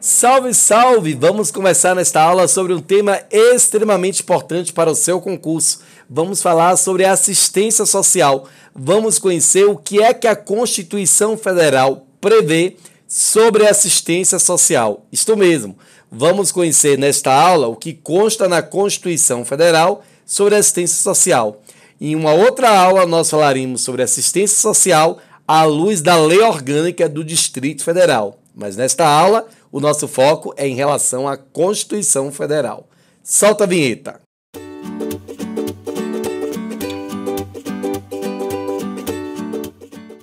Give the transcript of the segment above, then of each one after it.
Salve, salve! Vamos começar nesta aula sobre um tema extremamente importante para o seu concurso. Vamos falar sobre assistência social. Vamos conhecer o que é que a Constituição Federal prevê sobre assistência social. Isto mesmo, vamos conhecer nesta aula o que consta na Constituição Federal sobre assistência social. Em uma outra aula, nós falaremos sobre assistência social à luz da Lei Orgânica do Distrito Federal. Mas nesta aula, o nosso foco é em relação à Constituição Federal. Solta a vinheta!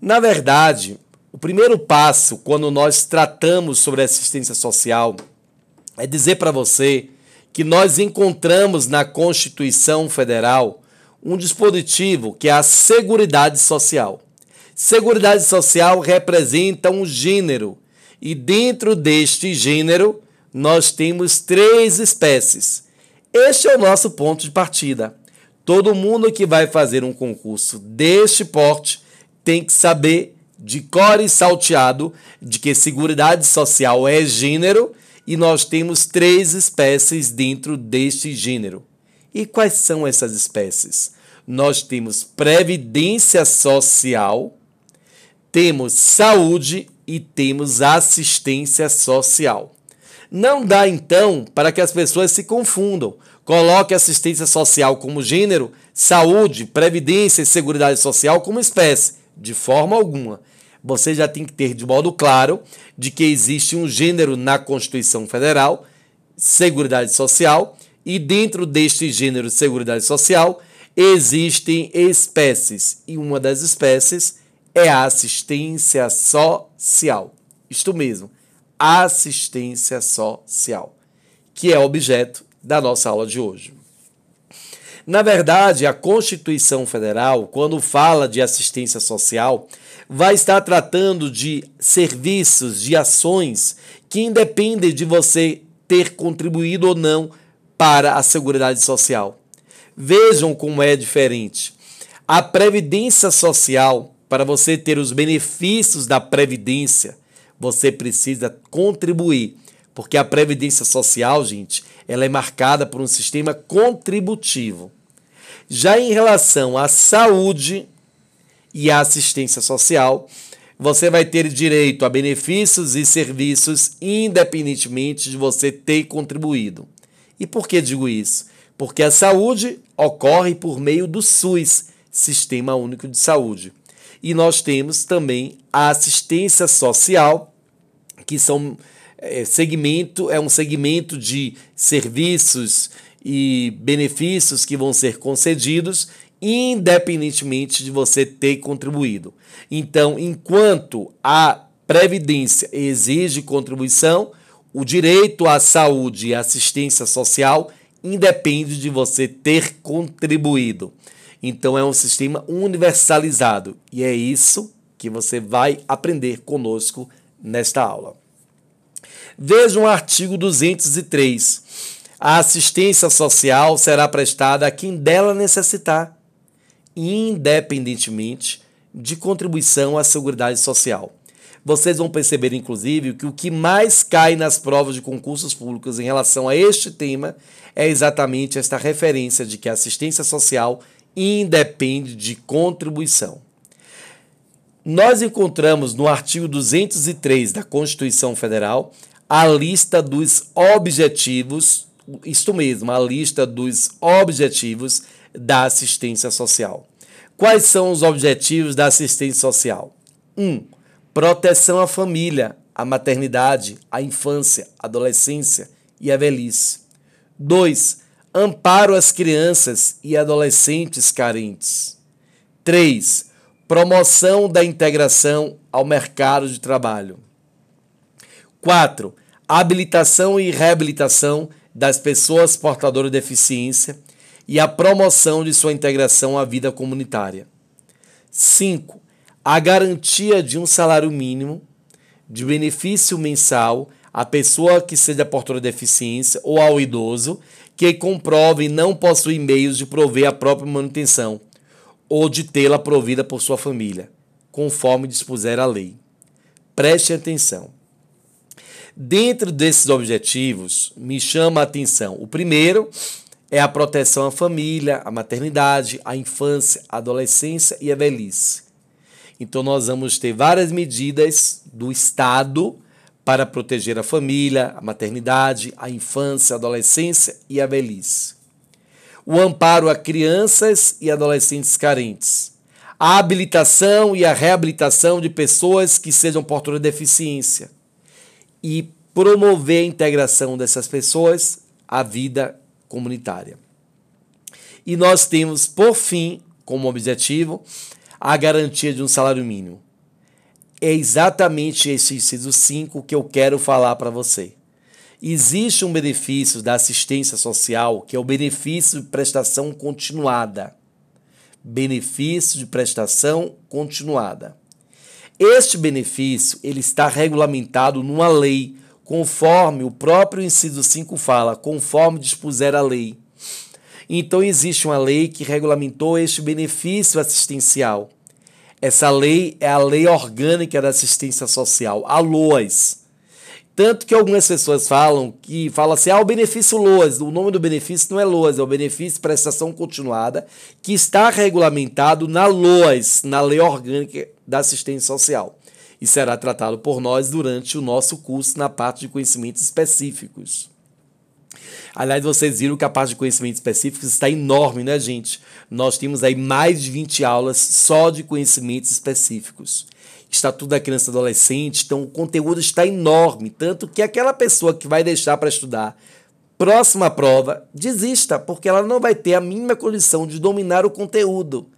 Na verdade, o primeiro passo quando nós tratamos sobre assistência social é dizer para você que nós encontramos na Constituição Federal um dispositivo que é a Seguridade Social. Seguridade Social representa um gênero e dentro deste gênero, nós temos três espécies. Este é o nosso ponto de partida. Todo mundo que vai fazer um concurso deste porte tem que saber de cor e salteado de que Seguridade Social é gênero e nós temos três espécies dentro deste gênero. E quais são essas espécies? Nós temos Previdência Social, temos Saúde e temos assistência social. Não dá então para que as pessoas se confundam. Coloque assistência social como gênero, saúde, previdência e seguridade social como espécie, de forma alguma. Você já tem que ter de modo claro de que existe um gênero na Constituição Federal, Seguridade Social, e dentro deste gênero Seguridade Social existem espécies, e uma das espécies é a assistência social. Isto mesmo, assistência social, que é objeto da nossa aula de hoje. Na verdade, a Constituição Federal, quando fala de assistência social, vai estar tratando de serviços, de ações que independem de você ter contribuído ou não para a Seguridade Social. Vejam como é diferente. A Previdência Social para você ter os benefícios da Previdência, você precisa contribuir. Porque a Previdência Social, gente, ela é marcada por um sistema contributivo. Já em relação à saúde e à assistência social, você vai ter direito a benefícios e serviços independentemente de você ter contribuído. E por que digo isso? Porque a saúde ocorre por meio do SUS, Sistema Único de Saúde. E nós temos também a assistência social, que são é, segmento, é um segmento de serviços e benefícios que vão ser concedidos independentemente de você ter contribuído. Então, enquanto a previdência exige contribuição, o direito à saúde e assistência social independe de você ter contribuído. Então é um sistema universalizado e é isso que você vai aprender conosco nesta aula. Veja o um artigo 203. A assistência social será prestada a quem dela necessitar, independentemente de contribuição à Seguridade Social. Vocês vão perceber, inclusive, que o que mais cai nas provas de concursos públicos em relação a este tema é exatamente esta referência de que a assistência social independe de contribuição. Nós encontramos no artigo 203 da Constituição Federal a lista dos objetivos, isto mesmo, a lista dos objetivos da assistência social. Quais são os objetivos da assistência social? 1. Um, proteção à família, à maternidade, à infância, à adolescência e à velhice. 2 amparo às crianças e adolescentes carentes. 3. Promoção da integração ao mercado de trabalho. 4. Habilitação e reabilitação das pessoas portadoras de deficiência e a promoção de sua integração à vida comunitária. 5. A garantia de um salário mínimo, de benefício mensal à pessoa que seja portadora de deficiência ou ao idoso que comprovem não possuir meios de prover a própria manutenção ou de tê-la provida por sua família, conforme dispuser a lei. Preste atenção. Dentro desses objetivos, me chama a atenção o primeiro, é a proteção à família, à maternidade, à infância, à adolescência e à velhice. Então, nós vamos ter várias medidas do Estado para proteger a família, a maternidade, a infância, a adolescência e a velhice. O amparo a crianças e adolescentes carentes. A habilitação e a reabilitação de pessoas que sejam portadoras de deficiência. E promover a integração dessas pessoas à vida comunitária. E nós temos, por fim, como objetivo, a garantia de um salário mínimo. É exatamente esse inciso 5 que eu quero falar para você. Existe um benefício da assistência social, que é o benefício de prestação continuada. Benefício de prestação continuada. Este benefício ele está regulamentado numa lei, conforme o próprio inciso 5 fala, conforme dispuser a lei. Então existe uma lei que regulamentou este benefício assistencial. Essa lei é a lei orgânica da assistência social, a LOAS. Tanto que algumas pessoas falam que fala assim: ah, o benefício LOAS, o nome do benefício não é LOAS, é o benefício prestação continuada, que está regulamentado na LOAS, na Lei Orgânica da Assistência Social, e será tratado por nós durante o nosso curso na parte de conhecimentos específicos. Aliás, vocês viram que a parte de conhecimentos específicos está enorme, né, gente? Nós temos aí mais de 20 aulas só de conhecimentos específicos. Estatuto da Criança e Adolescente, então o conteúdo está enorme, tanto que aquela pessoa que vai deixar para estudar próxima prova, desista, porque ela não vai ter a mínima condição de dominar o conteúdo.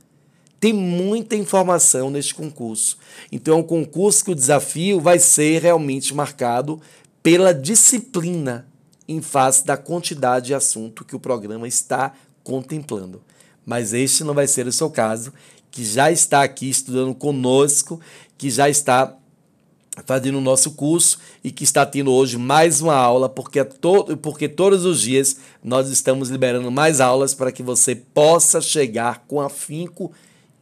Tem muita informação neste concurso. Então, é um concurso que o desafio vai ser realmente marcado pela disciplina em face da quantidade de assunto que o programa está contemplando. Mas este não vai ser o seu caso, que já está aqui estudando conosco, que já está fazendo o nosso curso e que está tendo hoje mais uma aula, porque, é to porque todos os dias nós estamos liberando mais aulas para que você possa chegar com afinco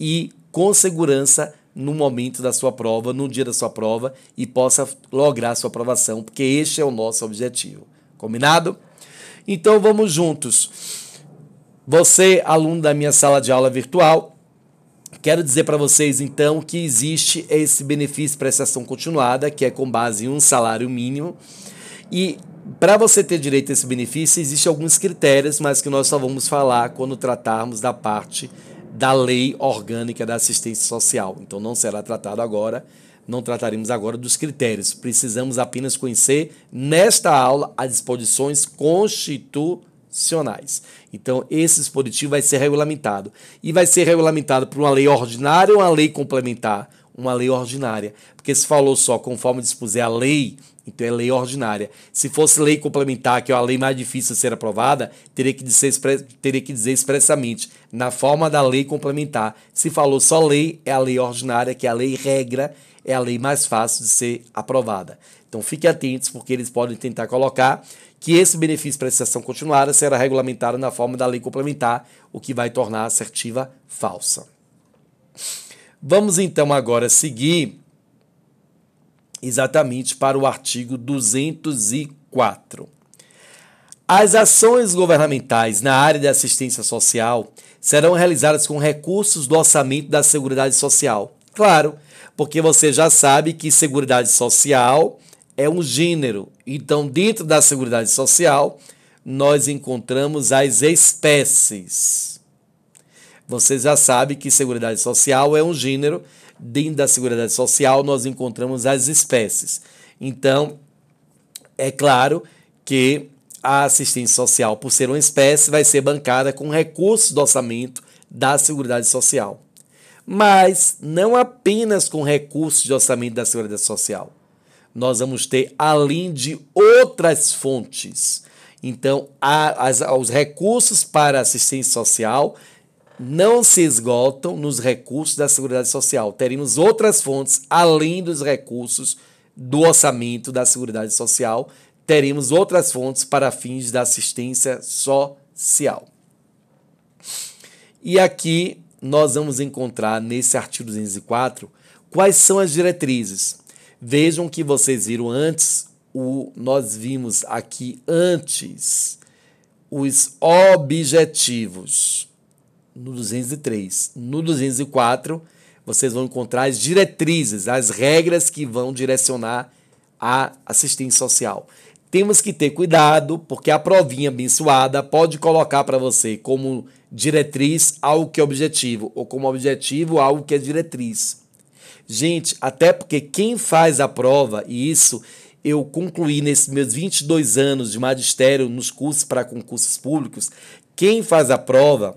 e com segurança no momento da sua prova, no dia da sua prova e possa lograr sua aprovação, porque este é o nosso objetivo. Combinado? Então vamos juntos. Você, aluno da minha sala de aula virtual, Quero dizer para vocês então que existe esse benefício prestação continuada, que é com base em um salário mínimo. E para você ter direito a esse benefício, existem alguns critérios, mas que nós só vamos falar quando tratarmos da parte da lei orgânica da assistência social. Então não será tratado agora, não trataremos agora dos critérios. Precisamos apenas conhecer, nesta aula, as disposições constitucionais. Então, esse dispositivo vai ser regulamentado. E vai ser regulamentado por uma lei ordinária ou uma lei complementar? Uma lei ordinária. Porque se falou só conforme dispuser a lei, então é lei ordinária. Se fosse lei complementar, que é a lei mais difícil de ser aprovada, teria que dizer, teria que dizer expressamente, na forma da lei complementar. Se falou só lei, é a lei ordinária, que é a lei regra é a lei mais fácil de ser aprovada. Então fiquem atentos, porque eles podem tentar colocar que esse benefício para exceção continuada será regulamentado na forma da lei complementar, o que vai tornar a assertiva falsa. Vamos então agora seguir exatamente para o artigo 204. As ações governamentais na área da assistência social serão realizadas com recursos do orçamento da Seguridade Social. Claro, porque você já sabe que Seguridade Social é um gênero. Então, dentro da Seguridade Social, nós encontramos as espécies. Você já sabe que Seguridade Social é um gênero. Dentro da Seguridade Social, nós encontramos as espécies. Então, é claro que a assistência social, por ser uma espécie, vai ser bancada com recursos do orçamento da Seguridade Social mas não apenas com recursos de orçamento da Seguridade Social. Nós vamos ter, além de outras fontes, então a, as, os recursos para assistência social não se esgotam nos recursos da Seguridade Social. Teremos outras fontes além dos recursos do orçamento da Seguridade Social. Teremos outras fontes para fins da assistência social. E aqui nós vamos encontrar nesse artigo 204 quais são as diretrizes. Vejam que vocês viram antes, o, nós vimos aqui antes os objetivos no 203. No 204, vocês vão encontrar as diretrizes, as regras que vão direcionar a assistência social temos que ter cuidado, porque a provinha abençoada pode colocar para você como diretriz algo que é objetivo, ou como objetivo algo que é diretriz. Gente, até porque quem faz a prova, e isso eu concluí nesses meus 22 anos de magistério nos cursos para concursos públicos, quem faz a prova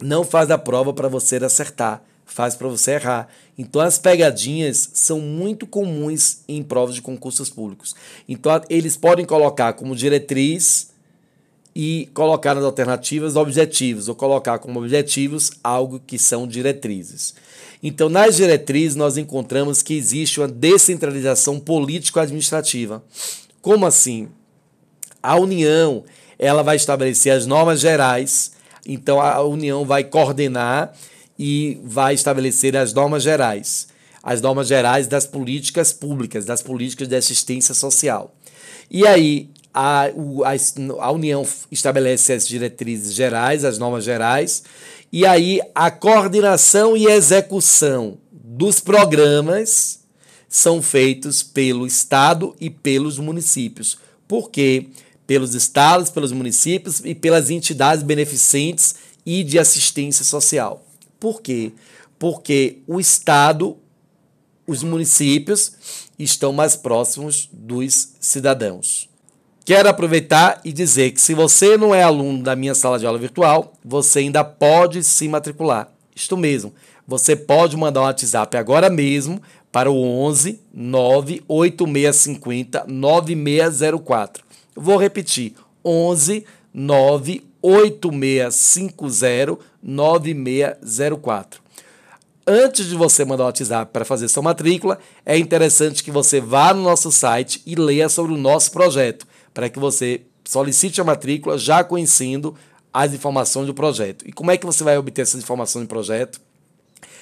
não faz a prova para você acertar faz para você errar. Então as pegadinhas são muito comuns em provas de concursos públicos. Então eles podem colocar como diretriz e colocar nas alternativas objetivos, ou colocar como objetivos algo que são diretrizes. Então, nas diretrizes, nós encontramos que existe uma descentralização político-administrativa. Como assim? A União ela vai estabelecer as normas gerais, então a União vai coordenar e vai estabelecer as normas gerais, as normas gerais das políticas públicas, das políticas de assistência social. E aí a, a, a União estabelece as diretrizes gerais, as normas gerais, e aí a coordenação e execução dos programas são feitos pelo Estado e pelos municípios. Por quê? Pelos estados, pelos municípios e pelas entidades beneficentes e de assistência social. Por quê? Porque o Estado, os municípios, estão mais próximos dos cidadãos. Quero aproveitar e dizer que se você não é aluno da minha sala de aula virtual, você ainda pode se matricular. Isto mesmo, você pode mandar um WhatsApp agora mesmo para o 11 98650 9604. Vou repetir: 11 98650 8650-9604. Antes de você mandar o WhatsApp para fazer sua matrícula, é interessante que você vá no nosso site e leia sobre o nosso projeto, para que você solicite a matrícula já conhecendo as informações do projeto. E como é que você vai obter essas informações do projeto?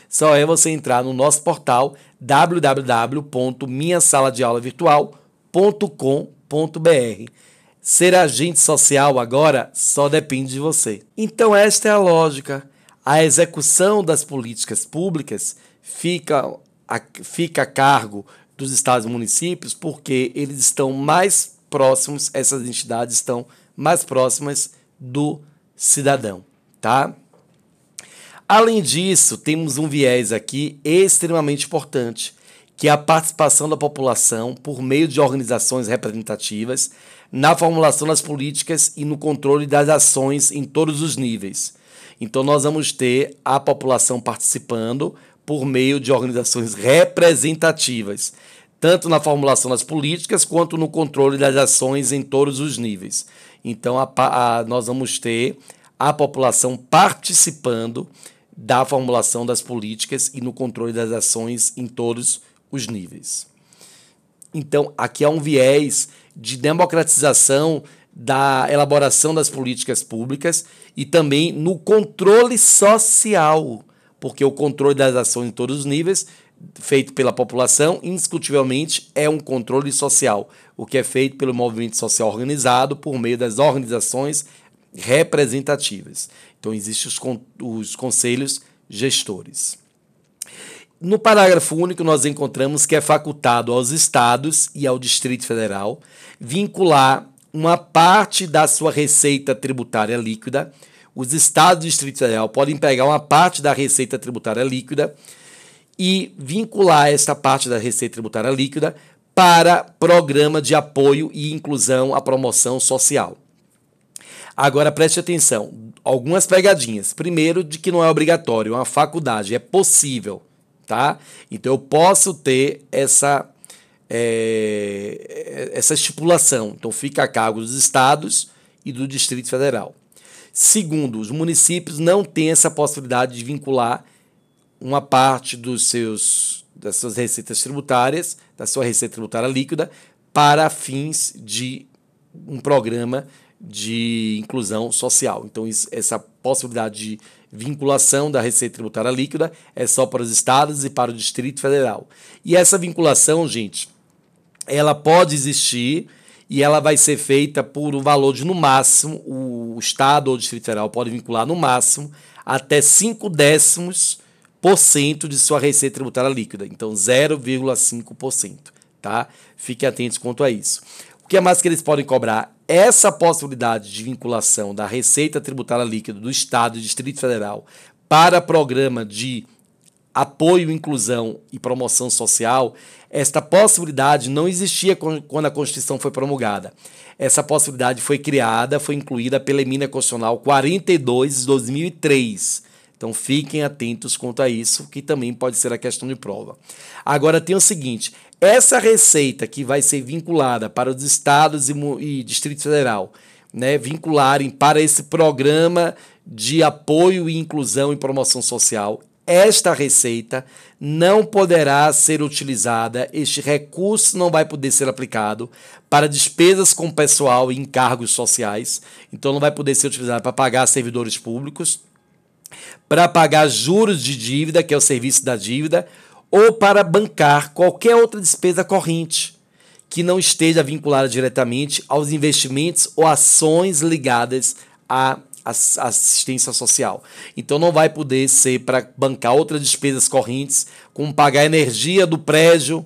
Só é você entrar no nosso portal www.minhasaladeaulavirtual.com.br Ser agente social agora só depende de você. Então, esta é a lógica. A execução das políticas públicas fica a, fica a cargo dos estados e municípios porque eles estão mais próximos, essas entidades estão mais próximas do cidadão, tá? Além disso, temos um viés aqui extremamente importante, que é a participação da população por meio de organizações representativas na formulação das políticas e no controle das ações em todos os níveis. Então, nós vamos ter a população participando por meio de organizações representativas, tanto na formulação das políticas quanto no controle das ações em todos os níveis. Então, a, a, nós vamos ter a população participando da formulação das políticas e no controle das ações em todos os os níveis. Então, aqui há um viés de democratização da elaboração das políticas públicas e também no controle social, porque o controle das ações em todos os níveis feito pela população, indiscutivelmente, é um controle social, o que é feito pelo movimento social organizado por meio das organizações representativas. Então, existem os, con os conselhos gestores. No parágrafo único, nós encontramos que é facultado aos estados e ao Distrito Federal vincular uma parte da sua receita tributária líquida. Os estados e o Distrito Federal podem pegar uma parte da receita tributária líquida e vincular esta parte da receita tributária líquida para programa de apoio e inclusão à promoção social. Agora preste atenção, algumas pegadinhas. Primeiro, de que não é obrigatório, é uma faculdade, é possível tá? Então eu posso ter essa é, essa estipulação. Então fica a cargo dos estados e do Distrito Federal. Segundo, os municípios não têm essa possibilidade de vincular uma parte dos seus das suas receitas tributárias, da sua receita tributária líquida, para fins de um programa de inclusão social. Então, isso, essa possibilidade de vinculação da receita tributária líquida é só para os estados e para o Distrito Federal. E essa vinculação, gente, ela pode existir e ela vai ser feita por um valor de no máximo, o estado ou o Distrito Federal pode vincular no máximo até 5 décimos por cento de sua receita tributária líquida, então 0,5%, tá? Fiquem atentos quanto a isso. O que é mais que eles podem cobrar? essa possibilidade de vinculação da Receita Tributária Líquida do Estado e Distrito Federal para programa de apoio, inclusão e promoção social, esta possibilidade não existia quando a Constituição foi promulgada. Essa possibilidade foi criada, foi incluída pela Emenda Constitucional 42 de 2003. Então fiquem atentos quanto a isso, que também pode ser a questão de prova. Agora tem o seguinte: essa receita que vai ser vinculada para os estados e, e Distrito Federal, né, vincularem para esse programa de apoio e inclusão e promoção social, esta receita não poderá ser utilizada, este recurso não vai poder ser aplicado para despesas com pessoal e encargos sociais, então não vai poder ser utilizado para pagar servidores públicos, para pagar juros de dívida, que é o serviço da dívida, ou para bancar qualquer outra despesa corrente que não esteja vinculada diretamente aos investimentos ou ações ligadas à assistência social. Então não vai poder ser para bancar outras despesas correntes, como pagar a energia do prédio,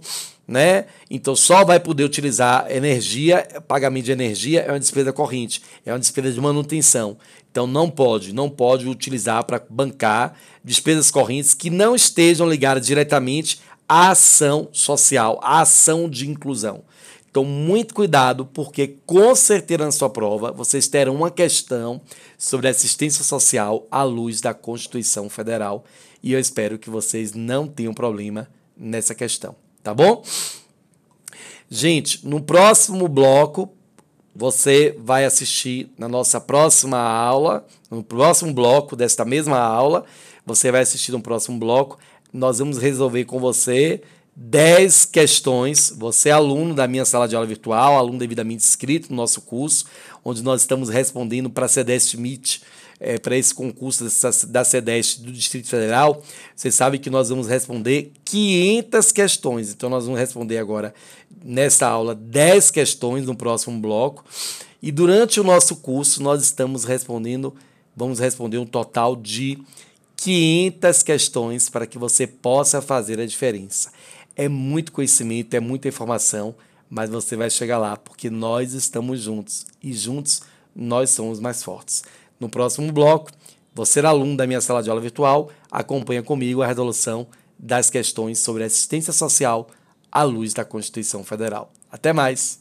né? Então só vai poder utilizar energia, pagamento de energia é uma despesa corrente, é uma despesa de manutenção. Então não pode, não pode utilizar para bancar despesas correntes que não estejam ligadas diretamente à ação social, à ação de inclusão. Então, muito cuidado, porque com certeza na sua prova vocês terão uma questão sobre assistência social à luz da Constituição Federal. E eu espero que vocês não tenham problema nessa questão tá bom? Gente, no próximo bloco, você vai assistir na nossa próxima aula, no próximo bloco desta mesma aula, você vai assistir no próximo bloco, nós vamos resolver com você 10 questões. Você é aluno da minha sala de aula virtual, aluno devidamente inscrito no nosso curso, onde nós estamos respondendo para a CDEST é, para esse concurso da SEDEST do Distrito Federal, Você sabe que nós vamos responder 500 questões. Então, nós vamos responder agora, nessa aula, 10 questões no próximo bloco. E durante o nosso curso, nós estamos respondendo, vamos responder um total de 500 questões para que você possa fazer a diferença. É muito conhecimento, é muita informação, mas você vai chegar lá porque nós estamos juntos e juntos nós somos mais fortes. No próximo bloco, você, aluno da minha sala de aula virtual, acompanha comigo a resolução das questões sobre assistência social à luz da Constituição Federal. Até mais!